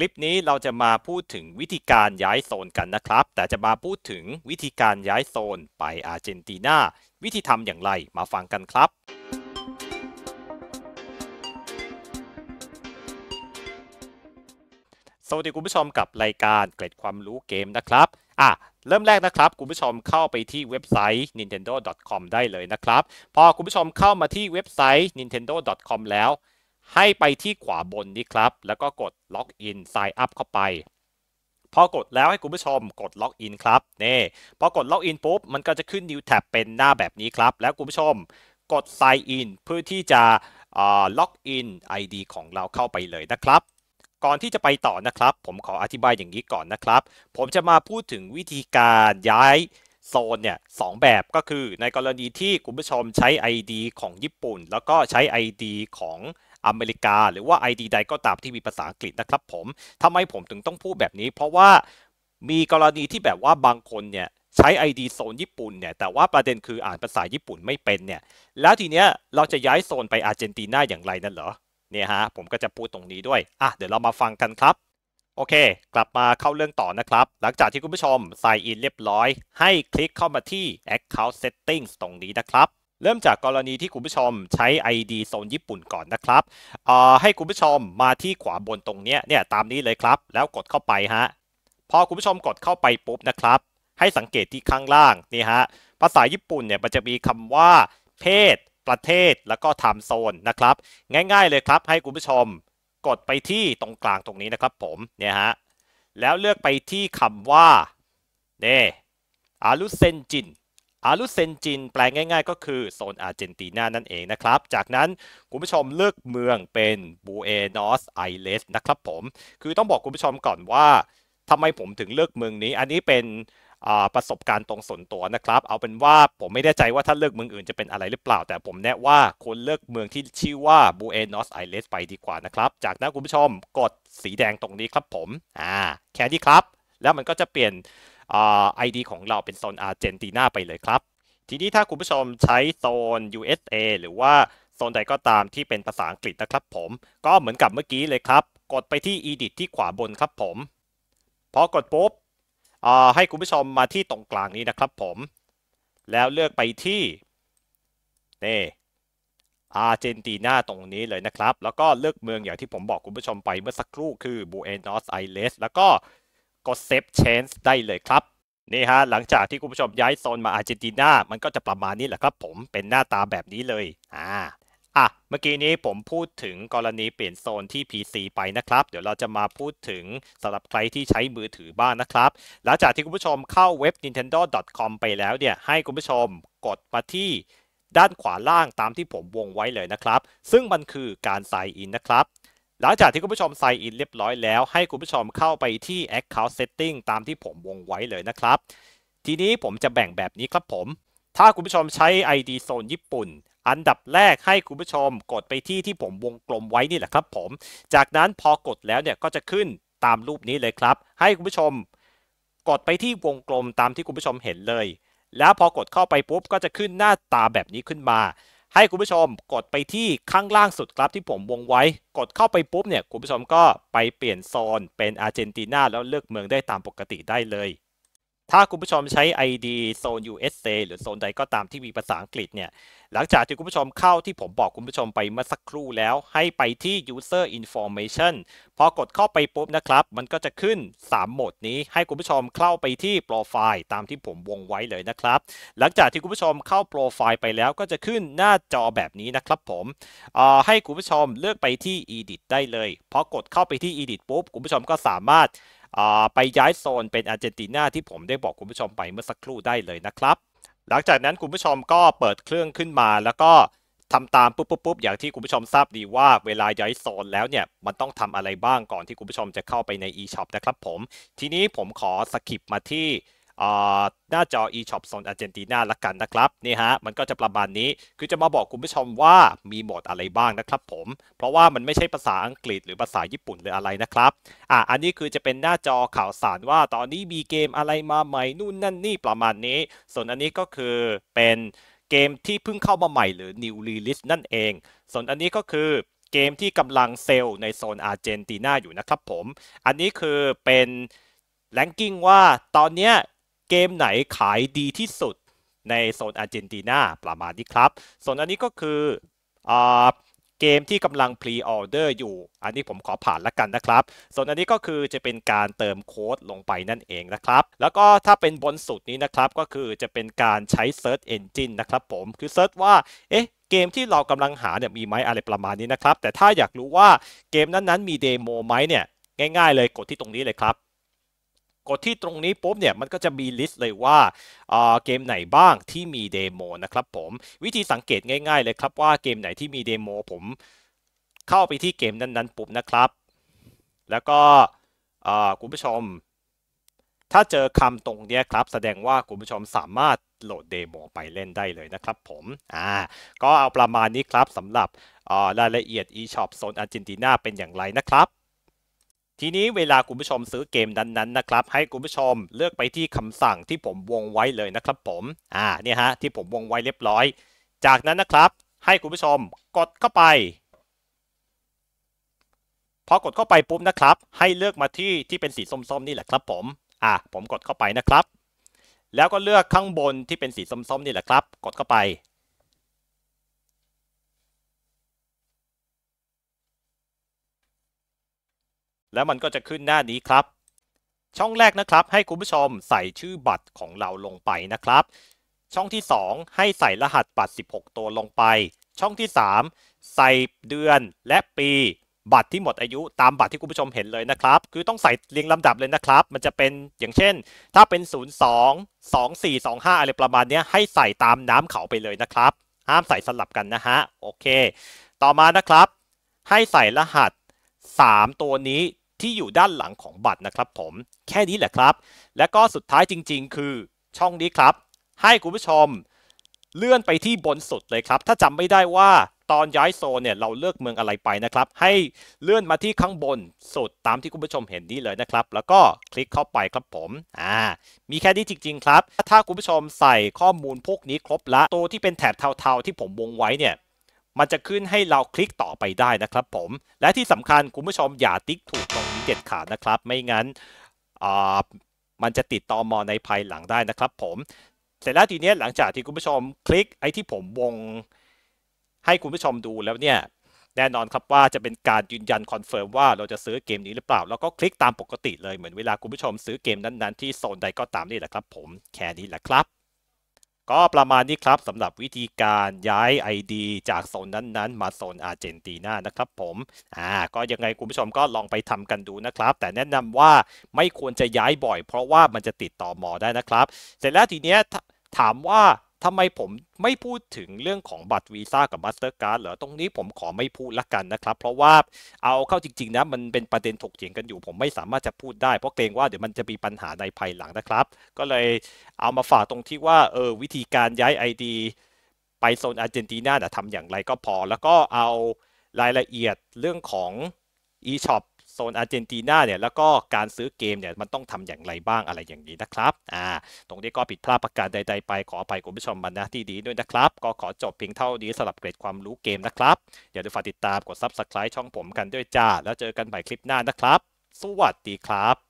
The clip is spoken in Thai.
คลิปนี้เราจะมาพูดถึงวิธีการย้ายโซนกันนะครับ แต่จะมาพูดถึงวิธีการย้ายโซนไปอาร์เจนตินาวิธีทำอย่างไรมาฟังกันครับ สวัสดีคุณผู้ชมกับรายการเกร็ดความรู้เกมนะครับอ่ะเริ่มแรกนะครับคุณผู้ชมเข้าไปที่เว็บไซต์ nintendo.com ได้เลยนะครับ พอคุณผู้ชมเข้ามาที่เว็บไซต์ nintendo.com แล้วให้ไปที่ขวาบนนี้ครับ แล้วก็กด Login Sign Up เข้าไป พอกดแล้วให้คุณผู้ชมกด Login ครับนี่พอกด Login ปุ๊บมันก็จะขึ้น New Tab เป็นหน้าแบบนี้ครับ แล้วคุณผู้ชมกด Sign In เพื่อที่จะล็อกอิน ID ของเราเข้าไปเลยนะครับ ก่อนที่จะไปต่อนะครับ ผมขออธิบายอย่างนี้ก่อนนะครับ ผมจะมาพูดถึงวิธีการย้ายโซนเนี่ยสแบบก็คือในกรณีที่คุณผู้ชมใช้ ID ของญี่ปุ่น แล้วก็ใช้ ID ของอเมริกา หรือว่า ID ใดก็ตามที่มีภาษาอังกฤษนะครับ ผมทำไมผมถึงต้องพูดแบบนี้ เพราะว่ามีกรณีที่แบบว่าบางคนเนี่ยใช้ ID โซนญี่ปุ่นเนี่ย แต่ว่าประเด็นคืออ่านภาษาญี่ปุ่นไม่เป็นเนี่ยแล้วทีเนี้ยเราจะย้ายโซนไปอาร์เจนตินาอย่างไรนั่นเหรอเนี่ยฮะผมก็จะพูดตรงนี้ด้วยอ่ะเดี๋ยวเรามาฟังกันครับโอเคกลับมาเข้าเรื่องต่อนะครับหลังจากที่คุณผู้ชมใส่อินเรียบร้อย ให้คลิกเข้ามาที่ Account Settings ตรงนี้นะครับเริ่มจากกรณีที่คุณผู้ชมใช้ ID โซนญี่ปุ่นก่อนนะครับให้คุณผู้ชมมาที่ขวาบนตรงนี้เนี่ยตามนี้เลยครับแล้วกดเข้าไปฮะพอคุณผู้ชมกดเข้าไปปุ๊บนะครับให้สังเกตที่ข้างล่างนี่ฮะภาษาญี่ปุ่นเนี่ยมันจะมีคำว่า เพศ ประเทศ แล้วก็ไทม์โซนนะครับง่ายๆเลยครับให้คุณผู้ชมกดไปที่ตรงกลางตรงนี้นะครับผมเนี่ยฮะแล้วเลือกไปที่คำว่าเน่อารุเซนจินอารุเซนจินแปลง่ายๆก็คือ โซนอาร์เจนตินานั่นเองนะครับ จากนั้นคุณผู้ชมเลือกเมืองเป็นบูเอนอสไอเลสนะครับผมคือต้องบอกคุณผู้ชมก่อนว่าทำไมผมถึงเลือกเมืองนี้อันนี้เป็นประสบการณ์ตรงส่วนตัวนะครับ เอาเป็นว่าผมไม่แน่ใจว่าถ้าเลือกเมืองอื่นจะเป็นอะไรหรือเปล่า แต่ผมแนะว่าควรเลือกเมืองที่ชื่อว่าบูเอนอสไอเลสไปดีกว่านะครับ จากนั้นคุณผู้ชมกดสีแดงตรงนี้ครับผมอ่าแค่นี้ครับ แล้วมันก็จะเปลี่ยนไอดีของเราเป็นโซนอาร์เจนตินาไปเลยครับ ทีนี้ถ้าคุณผู้ชมใช้โซน USA หรือว่าโซนใดก็ตามที่เป็นภาษาอังกฤษนะครับผมก็เหมือนกับเมื่อกี้เลยครับ กดไปที่ edit ที่ขวาบนครับผมพอกดปุ๊บให้คุณผู้ชมมาที่ตรงกลางนี้นะครับ ผม แล้วเลือกไปที่นี่อาร์เจนตินาตรงนี้เลยนะครับ แล้วก็เลือกเมืองอย่างที่ผมบอกคุณผู้ชมไปเมื่อสักครู่คือบูเอโนสไอเลสแล้วก็กดเซฟเชนส์ได้เลยครับนี่ฮะหลังจากที่คุณผู้ชมย้ายโซนมาอาร์เจนตินามันก็จะประมาณนี้แหละครับ ผมเป็นหน้าตาแบบนี้เลยอ่า่ะเมื่อกี้นี้ผมพูดถึงกรณีเปลี่ยนโซนที่ PC ไปนะครับเดี๋ยวเราจะมาพูดถึงสำหรับใครที่ใช้มือถือบ้างนะครับ หลังจากที่คุณผู้ชมเข้าเว็บ nintendo.com ไปแล้วเนี่ยให้คุณผู้ชมกดมาที่ ด้านขวาล่างตามที่ผมวงไว้เลยนะครับซึ่งมันคือการ sign อินนะครับหลังจากที่คุณผู้ชม sign อินเรียบร้อยแล้วให้คุณผู้ชมเข้าไปที่ Account Setting ตามที่ผมวงไว้เลยนะครับ ทีนี้ผมจะแบ่งแบบนี้ครับผม ถ้าคุณผู้ชมใช้ ID โซนญี่ปุ่นอันดับแรกให้คุณผู้ชมกดไปที่ที่ผมวงกลมไว้นี่แหละครับ ผม จากนั้นพอกดแล้วเนี่ยก็จะขึ้นตามรูปนี้เลยครับ ให้คุณผู้ชม กดไปที่วงกลมตามที่คุณผู้ชมเห็นเลย แล้วพอกดเข้าไปปุ๊บก็จะขึ้นหน้าตาแบบนี้ขึ้นมา ให้คุณผู้ชมกดไปที่ข้างล่างสุดครับที่ผมวงไว้ กดเข้าไปปุ๊บเนี่ยคุณผู้ชมก็ไปเปลี่ยนโซนเป็นอาร์เจนตินาแล้วเลือกเมืองได้ตามปกติได้เลยถ้าคุณผู้ชมใช้ ID โซน USA หรือโซนใดก็ตามที่มีภาษาอังกฤษเนี่ย หลังจากที่คุณผู้ชมเข้าที่ผมบอกคุณผู้ชมไปเมื่อสักครู่แล้ว ให้ไปที่ user information พอกดเข้าไปปุ๊บนะครับ มันก็จะขึ้น 3 โหมดนี้ ให้คุณผู้ชมเข้าไปที่โปรไฟล์ตามที่ผมวงไว้เลยนะครับ หลังจากที่คุณผู้ชมเข้าโปรไฟล์ไปแล้ว ก็จะขึ้นหน้าจอแบบนี้นะครับผมให้คุณผู้ชมเลือกไปที่ edit ได้เลย พอกดเข้าไปที่ edit ปุ๊บ คุณผู้ชมก็สามารถไปย้ายโซนเป็นอาร์เจนตินาที่ผมได้บอกคุณผู้ชมไปเมื่อสักครู่ได้เลยนะครับ หลังจากนั้นคุณผู้ชมก็เปิดเครื่องขึ้นมาแล้วก็ทำตามปุ๊บปุ๊บอย่างที่คุณผู้ชมทราบดีว่าเวลาย้ายโซนแล้วเนี่ย มันต้องทำอะไรบ้างก่อนที่คุณผู้ชมจะเข้าไปใน eShop นะครับผม ทีนี้ผมขอสกิปมาที่หน้าจอ eShop โซนอาร์เจนตินาละกันนะครับนี่ฮะ มันก็จะประมาณนี้คือจะมาบอกคุณผู้ชมว่ามีโหมดอะไรบ้างนะครับผม เพราะว่ามันไม่ใช่ภาษาอังกฤษหรือภาษาญี่ปุ่นหรืออะไรนะครับอ่ะอันนี้คือจะเป็นหน้าจอข่าวสารว่า ตอนนี้มีเกมอะไรมาใหม่นู่นนั่นนี่ ประมาณนี้ ส่วนอันนี้ก็คือเป็นเกมที่เพิ่งเข้ามาใหม่หรือ new release นั่นเอง ส่วนอันนี้ก็คือเกมที่กำลังเซลล์ในโซนอาร์เจนตินาอยู่นะครับผมอันนี้คือเป็นแลนกิ้งว่าตอนนี้เกมไหนขายดีที่สุดในโซนอาร์เจนตินาประมาณนี้ครับ ส่วนอันนี้ก็คืออเกมที่กำลังพรีออเดอร์อยู่ อันนี้ผมขอผ่านละกันนะครับ ส่วนอันนี้ก็คือจะเป็นการเติมโค้ดลงไปนั่นเองนะครับ แล้วก็ถ้าเป็นบนสุดนี้นะครับก็คือจะเป็นการใช้ Search Engine นะครับผม คือเซิร์ชว่าเอ๊ะเกมที่เรากำลังหาเนี่ยมีไหมอะไรประมาณนี้นะครับ แต่ถ้าอยากรู้ว่าเกมนั้นๆมีเดโมไหมเนี่ยง่ายๆเลยกดที่ตรงนี้เลยครับกดที่ตรงนี้ปุ๊บเนี่ยมันก็จะมีลิสต์เลยว่าเกมไหนบ้างที่มีเดโมนะครับผมวิธีสังเกตง่าย ๆ เลยครับว่าเกมไหนที่มีเดโมผมเข้าไปที่เกมนั้นๆปุ๊บนะครับ แล้วก็คุณผู้ชม ถ้าเจอคำตรงนี้ครับ แสดงว่าคุณผู้ชมสามารถโหลดเดโมไปเล่นได้เลยนะครับผมอ่าก็เอาประมาณนี้ครับสำหรับรายละเอียด eShop โซนอาร์เจนตินาเป็นอย่างไรนะครับทีนี้เวลาคุณผู้ชมซื้อเกมนั้นๆนะครับให้คุณผู้ชมเลือกไปที่คำสั่งที่ผมวงไว้เลยนะครับผมอ่าเนี่ยฮะที่ผมวงไว้เรียบร้อย จากนั้นนะครับให้คุณผู้ชมกดเข้าไปพอกดเข้าไปปุ๊บนะครับ ให้เลือกมาที่ที่เป็นสีส้มๆนี่แหละครับผมอ่าผมกดเข้าไปนะครับ แล้วก็เลือกข้างบนที่เป็นสีส้มๆนี่แหละครับ กดเข้าไปแล้วมันก็จะขึ้นหน้านี้ครับ ช่องแรกนะครับ ให้คุณผู้ชมใส่ชื่อบัตรของเราลงไปนะครับ ช่องที่ 2 ให้ใส่รหัสบัตร 16 ตัวลงไป ช่องที่ 3 ใส่เดือนและปี บัตรที่หมดอายุตามบัตรที่คุณผู้ชมเห็นเลยนะครับ คือต้องใส่เรียงลำดับเลยนะครับ มันจะเป็นอย่างเช่น ถ้าเป็น 0 2 2 4 2 5 อะไรประมาณนี้ให้ใส่ตามน้ำเขาไปเลยนะครับ ห้ามใส่สลับกันนะฮะ โอเค ต่อมานะครับ ให้ใส่รหัส3ตัวนี้ที่อยู่ด้านหลังของบัตรนะครับผมแค่นี้แหละครับ และก็สุดท้ายจริง ๆ คือช่องนี้ครับ ให้คุณผู้ชม เลื่อนไปที่บนสุดเลยครับถ้าจำไม่ได้ว่าตอนย้ายโซนเนี่ยเราเลือกเมืองอะไรไปนะครับ ให้เลื่อนมาที่ข้างบนสุดตามที่คุณผู้ชมเห็นนี้เลยนะครับ แล้วก็คลิกเข้าไปครับผมอ่ามีแค่นี้จริง ๆ ครับ ถ้าคุณผู้ชมใส่ข้อมูลพวกนี้ครบละตัวที่เป็นแถบเทาๆ ที่ผมวงไว้เนี่ยมันจะขึ้นให้เราคลิกต่อไปได้นะครับผม และที่สำคัญคุณผู้ชมอย่าติ๊กถูกตรงนี้เด็ดขาดนะครับ ไม่งั้นมันจะติดตอมอในภายหลังได้นะครับผมเสร็จแล้วทีนี้หลังจากที่คุณผู้ชมคลิกไอ้ที่ผมวงให้คุณผู้ชมดูแล้วเนี่ย แน่นอนครับว่าจะเป็นการยืนยันคอนเฟิร์มว่าเราจะซื้อเกมนี้หรือเปล่า แล้วก็คลิกตามปกติเลยเหมือนเวลาคุณผู้ชมซื้อเกมนั้นๆที่โซนใดก็ตามนี่แหละครับ ผมแค่นี้แหละครับก็ประมาณนี้ครับสำหรับวิธีการย้าย ID จากโซนนั้นๆ มาโซนอาร์เจนตินานะครับผมอ่าก็ยังไง คุณผู้ชมก็ลองไปทำกันดูนะครับ แต่แนะนำว่าไม่ควรจะย้ายบ่อยเพราะว่ามันจะติดต่อมอได้นะครับ เสร็จแล้วทีเนี้ยถามว่าทำไมผมไม่พูดถึงเรื่องของบัตรวีซ่ากับมาสเตอร์การ์ดเหรอ ตรงนี้ผมขอไม่พูดละกันนะครับ เพราะว่าเอาเข้าจริง ๆนะมันเป็นประเด็นถกเถียงกันอยู่ ผมไม่สามารถจะพูดได้ เพราะเกรงว่าเดี๋ยวมันจะมีปัญหาในภายหลังนะครับ ก็เลยเอามาฝากตรงที่ว่าเออวิธีการย้าย ID ไปโซนอาร์เจนตินาทำอย่างไรก็พอ แล้วก็เอารายละเอียดเรื่องของ eShop โซนอาร์เจนตินาเนี่ยแล้วก็การซื้อเกมเนี่ยมันต้องทำอย่างไรบ้างอะไรอย่างนี้นะครับ อ่า ตรงนี้ก็ผิดพลาดประการใดๆไป ขออภัยคุณผู้ชมมันนะที่ดีด้วยนะครับ ก็ขอจบเพียงเท่านี้สำหรับเกรดความรู้เกมนะครับ อย่าลืมฝากติดตามกดซับสไคร b e ช่องผมกันด้วยจ้าแล้วเจอกันใหม่คลิปหน้านะครับ สวัสดีครับ